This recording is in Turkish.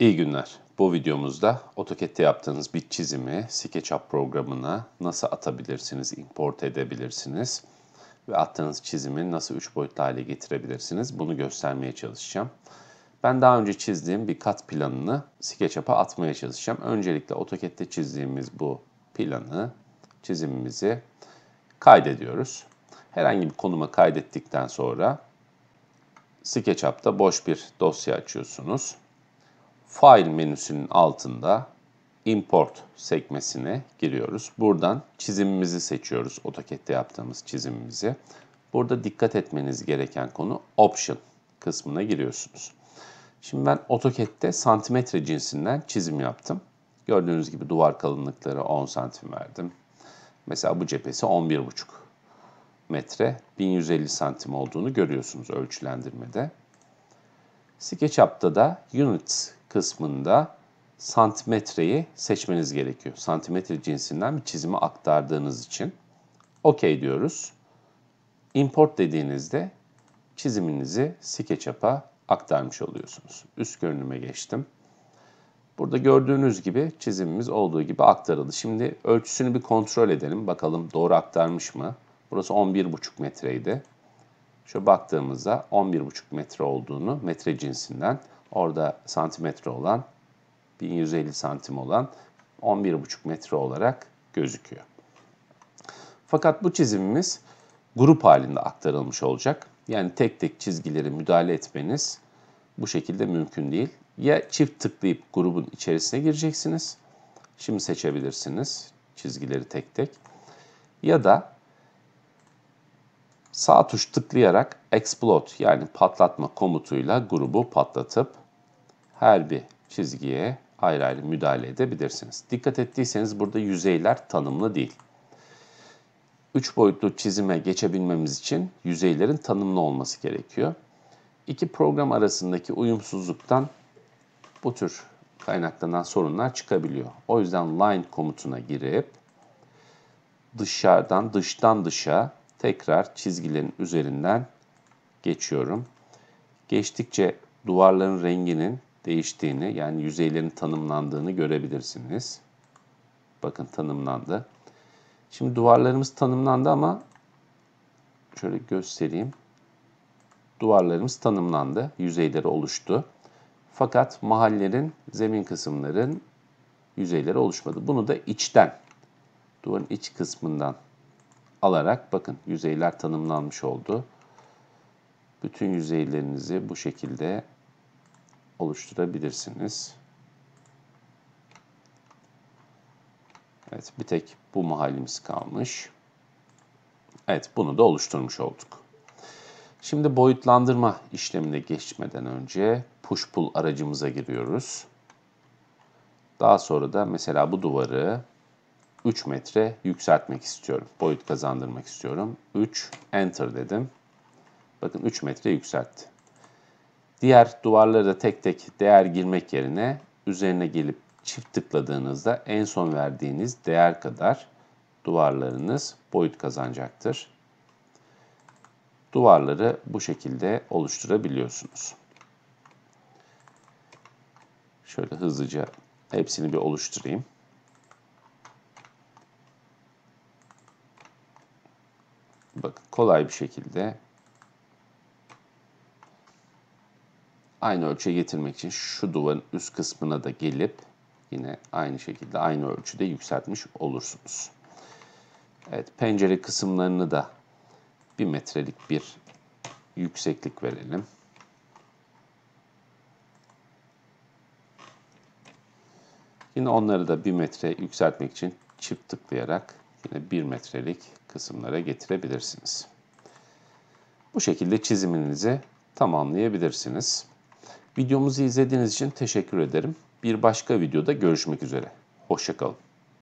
İyi günler. Bu videomuzda AutoCAD'de yaptığınız bir çizimi SketchUp programına nasıl atabilirsiniz, import edebilirsiniz ve attığınız çizimi nasıl 3 boyutlu hale getirebilirsiniz bunu göstermeye çalışacağım. Ben daha önce çizdiğim bir kat planını SketchUp'a atmaya çalışacağım. Öncelikle AutoCAD'de çizdiğimiz bu planı, çizimimizi kaydediyoruz. Herhangi bir konuma kaydettikten sonra SketchUp'ta boş bir dosya açıyorsunuz File menüsünün altında Import sekmesine giriyoruz. Buradan çizimimizi seçiyoruz. AutoCAD'de yaptığımız çizimimizi. Burada dikkat etmeniz gereken konu Option kısmına giriyorsunuz. Şimdi ben AutoCAD'de santimetre cinsinden çizim yaptım. Gördüğünüz gibi duvar kalınlıkları 10 santim verdim. Mesela bu cephesi 11,5 metre 1150 santim olduğunu görüyorsunuz ölçülendirmede. SketchUp'ta da Units kısmında santimetreyi seçmeniz gerekiyor. Santimetre cinsinden bir çizimi aktardığınız için. OK diyoruz. Import dediğinizde çiziminizi SketchUp'a aktarmış oluyorsunuz. Üst görünüme geçtim. Burada gördüğünüz gibi çizimimiz olduğu gibi aktarıldı. Şimdi ölçüsünü bir kontrol edelim. Bakalım doğru aktarmış mı? Burası 11,5 metreydi. Şu baktığımızda 11,5 metre olduğunu metre cinsinden orada santimetre olan 1150 santim olan 11,5 metre olarak gözüküyor. Fakat bu çizimimiz grup halinde aktarılmış olacak. Yani tek tek çizgileri müdahale etmeniz bu şekilde mümkün değil. Ya çift tıklayıp grubun içerisine gireceksiniz. Şimdi seçebilirsiniz çizgileri tek tek. Ya da Sağ tuş tıklayarak explode yani patlatma komutuyla grubu patlatıp her bir çizgiye ayrı ayrı müdahale edebilirsiniz. Dikkat ettiyseniz burada yüzeyler tanımlı değil. 3 boyutlu çizime geçebilmemiz için yüzeylerin tanımlı olması gerekiyor. İki program arasındaki uyumsuzluktan bu tür kaynaklanan sorunlar çıkabiliyor. O yüzden line komutuna girip dışarıdan dıştan dışa tekrar çizgilerin üzerinden geçiyorum. Geçtikçe duvarların renginin değiştiğini yani yüzeylerin tanımlandığını görebilirsiniz. Bakın tanımlandı. Şimdi duvarlarımız tanımlandı ama şöyle göstereyim. Duvarlarımız tanımlandı. Yüzeyleri oluştu. Fakat mahallerin, zemin kısımların yüzeyleri oluşmadı. Bunu da içten, duvarın iç kısmından alarak bakın yüzeyler tanımlanmış oldu. Bütün yüzeylerinizi bu şekilde oluşturabilirsiniz. Evet bir tek bu mahallimiz kalmış. Evet bunu da oluşturmuş olduk. Şimdi boyutlandırma işlemine geçmeden önce push pull aracımıza giriyoruz. Daha sonra da mesela bu duvarı 3 metre yükseltmek istiyorum. Boyut kazandırmak istiyorum. 3 enter dedim. Bakın 3 metre yükseltti. Diğer duvarlara da tek tek değer girmek yerine üzerine gelip çift tıkladığınızda en son verdiğiniz değer kadar duvarlarınız boyut kazanacaktır. Duvarları bu şekilde oluşturabiliyorsunuz. Şöyle hızlıca hepsini bir oluşturayım. Bakın kolay bir şekilde aynı ölçüye getirmek için şu duvarın üst kısmına da gelip yine aynı şekilde aynı ölçüde yükseltmiş olursunuz. Evet pencere kısımlarını da bir metrelik bir yükseklik verelim. Yine onları da bir metre yükseltmek için çift tıklayarak yine 1 metrelik kısımlara getirebilirsiniz. Bu şekilde çiziminizi tamamlayabilirsiniz. Videomuzu izlediğiniz için teşekkür ederim. Bir başka videoda görüşmek üzere. Hoşçakalın.